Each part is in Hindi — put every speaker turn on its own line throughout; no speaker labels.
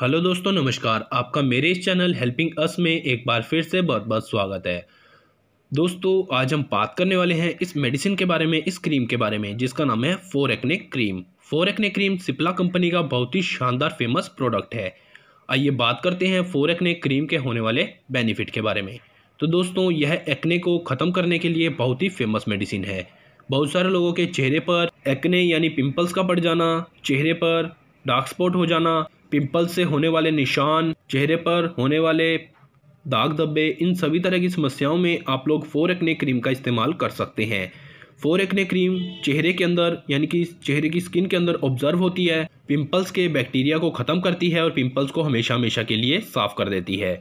हेलो दोस्तों नमस्कार आपका मेरे इस चैनल हेल्पिंग अस में एक बार फिर से बहुत बहुत स्वागत है दोस्तों आज हम बात करने वाले हैं इस मेडिसिन के बारे में इस क्रीम के बारे में जिसका नाम है four acne cream four acne cream Cipla company का बहुत ही शानदार फेमस प्रोडक्ट है आइए बात करते हैं फोर एक्ने क्रीम के होने वाले बेनिफिट के बारे में तो दोस्तों यह एक्ने को ख़त्म करने के लिए बहुत ही फेमस मेडिसिन है बहुत सारे लोगों के चेहरे पर एक्ने यानी पिंपल्स का पड़ जाना चेहरे पर डार्क स्पॉट हो जाना पिंपल से होने वाले निशान चेहरे पर होने वाले दाग धब्बे इन सभी तरह की समस्याओं में आप लोग फोर एक्ने क्रीम का इस्तेमाल कर सकते हैं फोर एक्ने क्रीम चेहरे के अंदर यानी कि चेहरे की स्किन के अंदर ऑब्जर्व होती है पिंपल्स के बैक्टीरिया को ख़त्म करती है और पिंपल्स को हमेशा हमेशा के लिए साफ़ कर देती है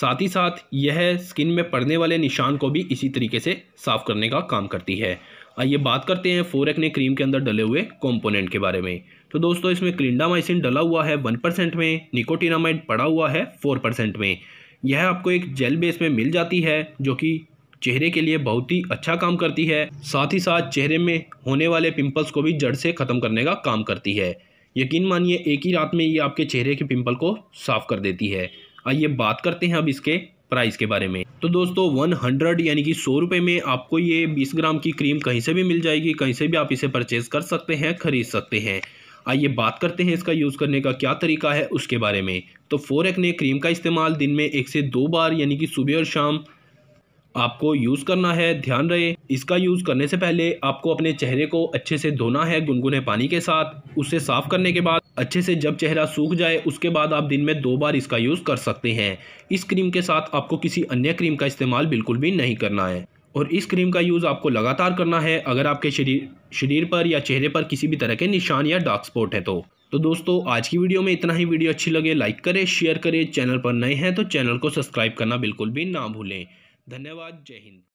साथ ही साथ यह स्किन में पड़ने वाले निशान को भी इसी तरीके से साफ़ करने का काम करती है आइए बात करते हैं फोर एक्ने क्रीम के अंदर डले हुए कंपोनेंट के बारे में तो दोस्तों इसमें क्लिंडामाइसिन डला हुआ है वन परसेंट में निकोटिनामाइड पड़ा हुआ है फोर परसेंट में यह आपको एक जेल बेस में मिल जाती है जो कि चेहरे के लिए बहुत ही अच्छा काम करती है साथ ही साथ चेहरे में होने वाले पिंपल्स को भी जड़ से ख़त्म करने का काम करती है यकीन मानिए एक ही रात में ये आपके चेहरे के पिंपल को साफ़ कर देती है आइए बात करते हैं अब इसके प्राइस के बारे में तो दोस्तों 100 यानी कि सौ रुपये में आपको ये 20 ग्राम की क्रीम कहीं से भी मिल जाएगी कहीं से भी आप इसे परचेज़ कर सकते हैं ख़रीद सकते हैं आइए बात करते हैं इसका यूज़ करने का क्या तरीका है उसके बारे में तो फोरक ने क्रीम का इस्तेमाल दिन में एक से दो बार यानी कि सुबह और शाम आपको यूज़ करना है ध्यान रहे इसका यूज़ करने से पहले आपको अपने चेहरे को अच्छे से धोना है गुनगुने पानी के साथ उसे साफ़ करने के बाद अच्छे से जब चेहरा सूख जाए उसके बाद आप दिन में दो बार इसका यूज़ कर सकते हैं इस क्रीम के साथ आपको किसी अन्य क्रीम का इस्तेमाल बिल्कुल भी नहीं करना है और इस क्रीम का यूज़ आपको लगातार करना है अगर आपके शरीर शरीर पर या चेहरे पर किसी भी तरह के निशान या डार्क स्पॉट है तो तो दोस्तों आज की वीडियो में इतना ही वीडियो अच्छी लगे लाइक करें शेयर करें चैनल पर नए हैं तो चैनल को सब्सक्राइब करना बिल्कुल भी ना भूलें धन्यवाद जय हिंद